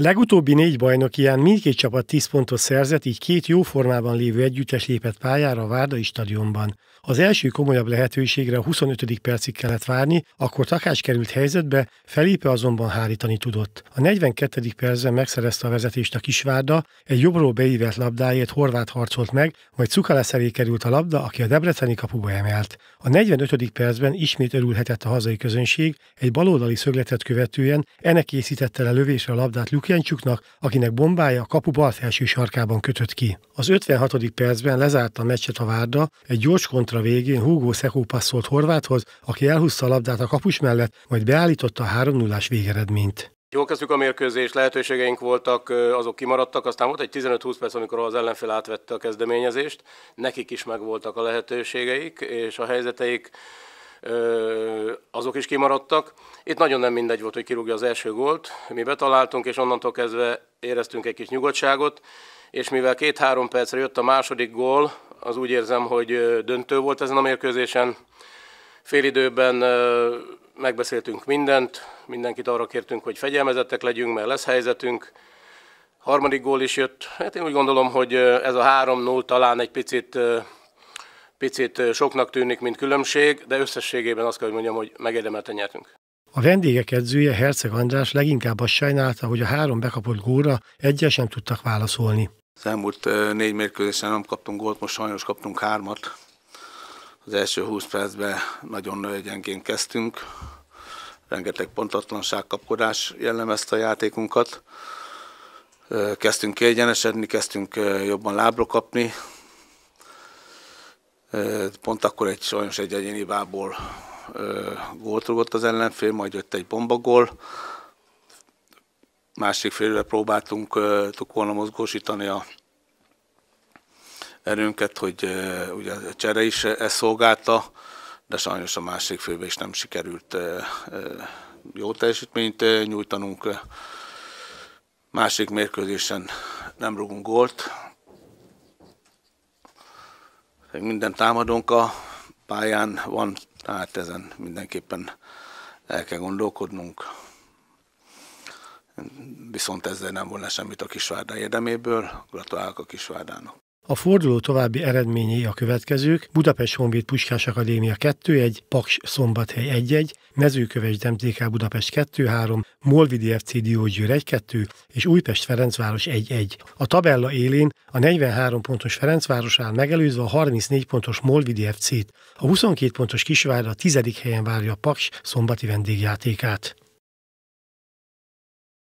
Legutóbbi négy bajnok ilyen mindkét csapat 10 pontot szerzett, így két jó formában lévő együttes lépett pályára a Várdai stadionban. Az első komolyabb lehetőségre a 25. percig kellett várni, akkor Takács került helyzetbe, Felipe azonban hárítani tudott. A 42. percben megszerezte a vezetést a Kisvárda, egy jobbról beívett labdáért Horvát harcolt meg, majd Cukalesz elé került a labda, aki a debreceni kapuba emelt. A 45. percben ismét örülhetett a hazai közönség, egy baloldali szögletet követően ennek készítette le lövésre a labdát Luke Lukjancsuknak, akinek bombája a kapu bal felső sarkában kötött ki. Az 56. percben lezárta a meccset a Várda, egy gyors kontra végén Hugo Szekó passzolt Horváthoz, aki elhúzta a labdát a kapus mellett, majd beállította a 3 0 végeredményt. Jól kezdtük a mérkőzést, lehetőségeink voltak, azok kimaradtak, aztán volt egy 15-20 perc, amikor az ellenfél átvette a kezdeményezést, nekik is megvoltak a lehetőségeik, és a helyzeteik azok is kimaradtak. Itt nagyon nem mindegy volt, hogy kirúgja az első gólt. Mi betaláltunk, és onnantól kezdve éreztünk egy kis nyugodtságot, és mivel két-három percre jött a második gól, az úgy érzem, hogy döntő volt ezen a mérkőzésen. Fél időben megbeszéltünk mindent, mindenkit arra kértünk, hogy fegyelmezettek legyünk, mert lesz helyzetünk. Harmadik gól is jött. Hát én úgy gondolom, hogy ez a 3-0 talán egy picit picit soknak tűnik, mint különbség, de összességében azt kell, hogy mondjam, hogy megérdemelten nyertünk. A vendégek edzője Herceg András leginkább azt sajnálta, hogy a három bekapott góra egyesen sem tudtak válaszolni. Az elmúlt négy mérkőzésen nem kaptunk gólt, most sajnos kaptunk hármat. Az első 20 percben nagyon gyengén kezdtünk. Rengeteg pontatlanság, kapkodás jellemezte a játékunkat. Kezdtünk kiegyenesedni, kezdtünk jobban lábra kapni, Pont akkor egy sajnos egy egyéni bából gólt rúgott az ellenfél, majd jött egy bombagól. Másik félre próbáltunk volna mozgósítani a erőnket, hogy ugye a csere is ezt szolgálta, de sajnos a másik félbe is nem sikerült jó teljesítményt nyújtanunk. Másik mérkőzésen nem rúgunk gólt, meg minden támadónk a pályán van, tehát ezen mindenképpen el kell gondolkodnunk. Viszont ezzel nem volna semmit a Kisvárda érdeméből. Gratulálok a Kisvárdának. A forduló további eredményei a következők. Budapest Honvéd Puskás Akadémia 2-1, Paks Szombathely 1-1, Mezőköves DMTK Budapest 2-3, Molvidi FC Diógyőr 1-2 és Újpest Ferencváros 1-1. A tabella élén a 43 pontos Ferencváros áll megelőzve a 34 pontos Molvidi FC-t. A 22 pontos Kisvárda a 10. helyen várja a Paks szombati vendégjátékát.